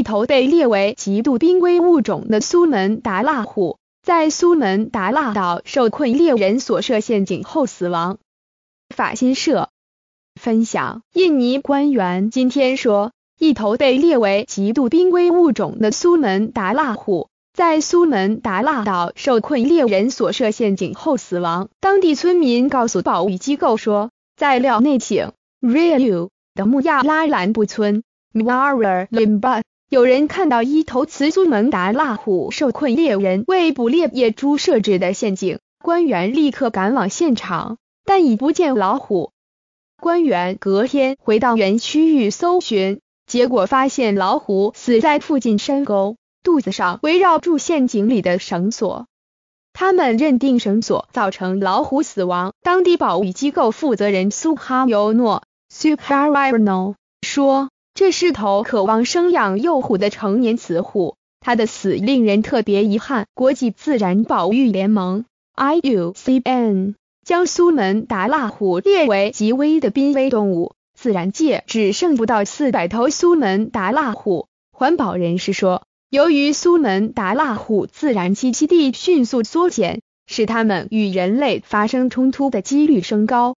一头被列为极度濒危物种的苏门答腊虎，在苏门答腊岛受困猎人所设陷阱后死亡。法新社分享，印尼官员今天说，一头被列为极度濒危物种的苏门答腊虎，在苏门答腊岛受困猎人所设陷阱后死亡。当地村民告诉保育机构说，在廖内省 Riau 的穆亚拉兰布村 m a r a l i m b a 有人看到一头雌苏门答腊虎受困猎人为捕猎野猪设置的陷阱，官员立刻赶往现场，但已不见老虎。官员隔天回到原区域搜寻，结果发现老虎死在附近山沟，肚子上围绕住陷阱里的绳索。他们认定绳索造成老虎死亡。当地保育机构负责人苏哈尤诺 （Suparivono） 说。这是头渴望生养幼虎的成年雌虎，它的死令人特别遗憾。国际自然保育联盟 （IUCN） 将苏门答腊虎列为极危的濒危动物，自然界只剩不到四百头苏门答腊虎。环保人士说，由于苏门答腊虎自然栖息地迅速缩减，使它们与人类发生冲突的几率升高。